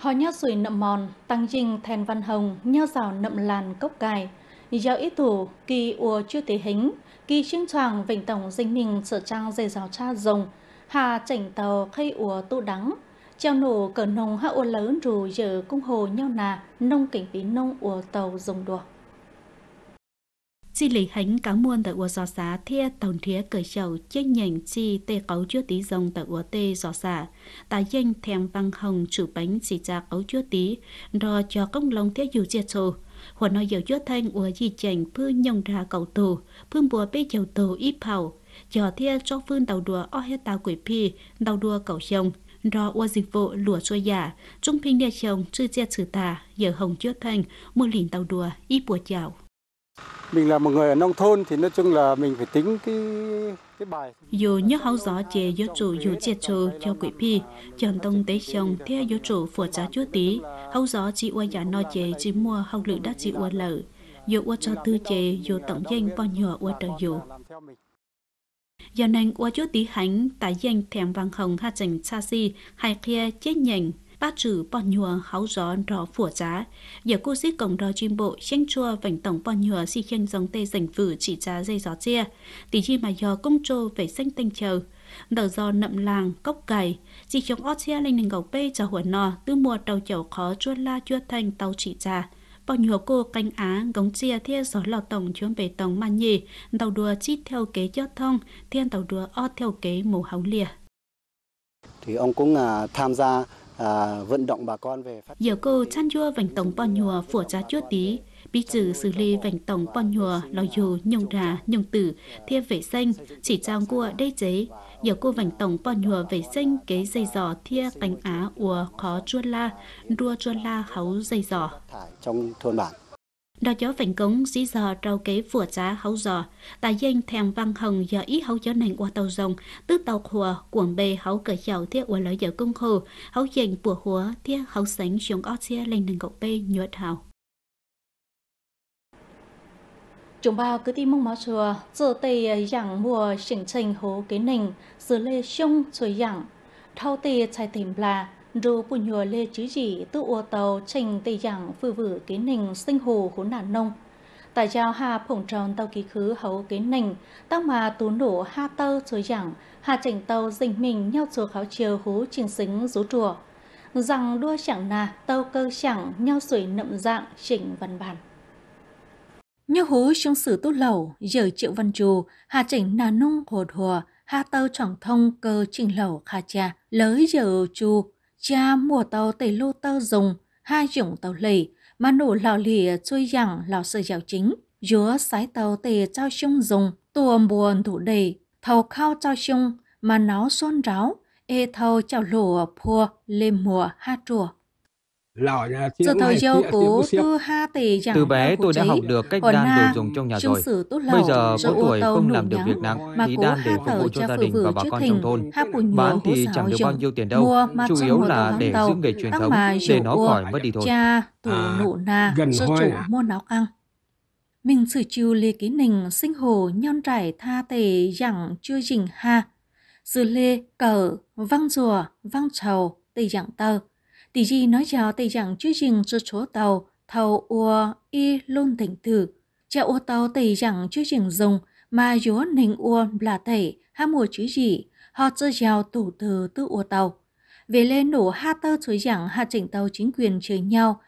Họ nhớ rủi nậm mòn, tăng dinh thèn văn hồng, nhớ rào nậm làn cốc cài. Giáo ý tủ, kỳ ùa chưa tế hính, kỳ chương tràng vĩnh tổng dinh mình sở trang dây rào cha rồng, hà chảnh tàu khay ùa tụ đắng. Treo nổ cờ nông hạ ùa lớn rù giờ cung hồ nhau nà, nông cảnh phí nông ùa tàu rồng đùa chỉ lý hánh cá muôn tại ua gió xá thia tổng thía cởi chầu chết nhành chi tê cấu chúa tí rồng tại ua tê gió xá tà danh thèm văn hồng chủ bánh chỉ cha cấu chúa tí rò cho công lòng thía dù chia trồ hồ nói dầu chúa thanh ua di chành phư nhông ra cầu tù phương bùa bê chầu tù ít hầu cho thia cho phương tàu đùa o hết tàu quỷ phi tàu đùa cầu chồng rò ua dịch vụ lùa chua giả trung pinh địa chồng chư chia chữ tà giờ hồng chúa thanh mua lỉnh tàu đùa ít bùa chảo mình là một người ở nông thôn thì nói chung là mình phải tính cái cái bài. Dù nhớ hậu gió chế yếu chủ dù chế chủ cho quỷ phi, chọn tông tế chồng theo yếu chủ phổ giá chúa tí, hậu gió chỉ qua giả no chế chỉ mua hậu lự đã chỉ qua lợ, dù qua cho tư chế dù tổng danh bao nhỏ qua trời dù. Giờ này qua chúa tí hánh tại danh thèm vàng hồng hạ trình xa si, hai kia chết nhành, ba chữ bọn nhùa háo gió rò phủa giá giờ cô xích cổng đò chim bộ chanh chua vành tổng bọn nhùa si khen giống tê dành vử chỉ giá dây gió chia tỷ chi mà giờ công trô về xanh tinh chờ đầu do nậm làng cốc cày chỉ chống ót xe lên nền gầu bê cho hùa nò tư mùa đầu chầu khó chua la chua thanh tàu chỉ trà bao nhiêu cô canh á gống chia thia gió lò tổng chuyên về tổng mà nhì tàu đùa chít theo kế cho thông thiên tàu đùa o theo kế mù hấu lìa thì ông cũng à, tham gia à, vận động bà con về phát Giờ cô chăn chua vành tổng bò nhùa phủ giá chua tí, bị trừ xử lý vành tổng bò nhùa lo dù nhung rà, nhung tử, thiê vệ sinh chỉ trang cua đây chế. Giờ cô vành tổng bò nhùa vệ sinh kế dây giò thia tánh á ùa khó chua la, đua chua la háu dây giò. Trong thôn bản đó chó vành cống dí dò trâu kế vua giá hấu giò tà danh thèm văn hồng giờ ít hấu cho nành qua tàu rồng tứ tàu hùa cuồng bê hấu cởi chầu thiết của lợi giờ công hồ hấu dành bùa hùa thiết hấu sánh xuống ó chia lên nền gậu bê nhuột hào chúng ba cứ đi mong máu chùa giờ tề à, giảng mùa sinh trình hố kế nình giờ lê sông trời giảng thao tề chạy tìm là Rù bù nhùa lê chứ gì tự ô tàu trình tây giảng phư vử kiến nình sinh hồ hú nạn nông tại giao hà phổng tròn tàu ký khứ hấu kiến nình tăng mà tú nổ ha tơ chối giảng hà chỉnh tàu dình mình nhau chùa kháo chiều hú trình xính rú chùa rằng đua chẳng nà tàu cơ chẳng nhau sủi nậm dạng chỉnh văn bản như hú trong sử tốt lẩu giờ triệu văn trù hà chỉnh nà nung hồ hùa hà tơ trọng thông cơ trình lẩu kha cha lới giờ chu cha mùa tàu tẩy lô tơ dùng hai dụng tàu lì mà nổ lò lì chui rằng lò sự giáo chính dứa sái tàu tề trao chung dùng tùa buồn thủ đầy thầu khao trao chung mà nó xôn ráo ê thầu chào lùa pua lên mùa ha trùa từ bé tôi đã học được cách đan đồ dùng trong nhà rồi. Bây giờ có tuổi không làm được việc nặng thì đan để phục vụ cho gia đình và bà con trong thôn. Bán thì chẳng được bao nhiêu tiền đâu, chủ yếu là để giữ nghề truyền thống, để nó khỏi mất đi thôi. À, chủ gần hôi à. Mình sử chiu lê ký nình sinh hồ nhon trải tha tề dặn chưa dình ha. Dư lê cờ văng rùa văng trầu tề dặn tơ tỷ gì nói cho tây rằng chưa dừng cho chỗ tàu thầu ua y luôn tỉnh tử cha ua tàu tây rằng chưa dừng dùng mà dúa nình ua là tẩy ha mùa chú gì họ cho giàu tủ từ tư ua tàu về lên nổ ha tơ chối rằng ha chỉnh tàu chính quyền chơi nhau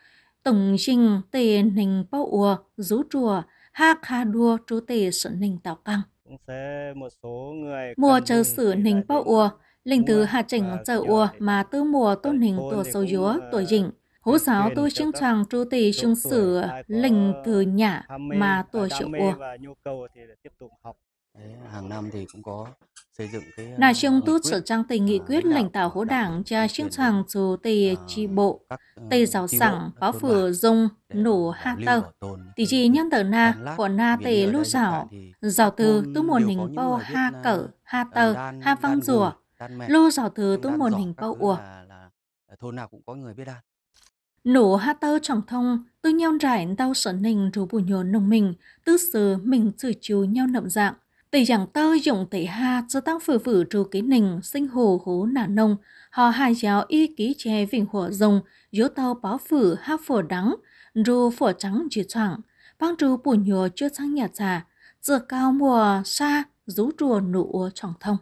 tổng trình tề nình bao ua rú chùa ha kha đua chú tề sự nình tàu căng mùa chờ sử nình bao ua linh từ hạ chỉnh trở ua mà tư mùa tôn hình tuổi sâu dúa tuổi dịnh à, hú giáo tu chương tràng tru tỳ chương sử linh từ nhã mà tuổi triệu ua hàng năm thì cũng có xây dựng cái là chương tu sở trang tình nghị à, quyết lãnh tạo hố đảng cho chương tràng chủ tỳ chi bộ ờ, tỳ giáo sẵn có phử dung nổ hạ tờ tỷ chi nhân tờ na của na tề lưu giáo giáo từ tu mùa hình bô ha cỡ ha tờ ha văn rùa lô giò từ tu môn hình bao ủa ờ, thôn nào cũng có người biết đàn nổ ha tơ trọng thông tư nhau rải đau sở nình rú bù nhồn nông mình tư sứ mình xử chú nhau nậm dạng tỷ giảng tơ dụng tỷ ha cho tăng phử phử trù ký nình sinh hồ hố nả nông họ hai giáo y ký chè vịnh hổ rồng dỗ tàu báo phử ha phổ đắng rù phổ trắng chỉ choảng băng trù bù nhùa chưa sang nhà trà dừa cao mùa xa rú rùa nụ trọng thông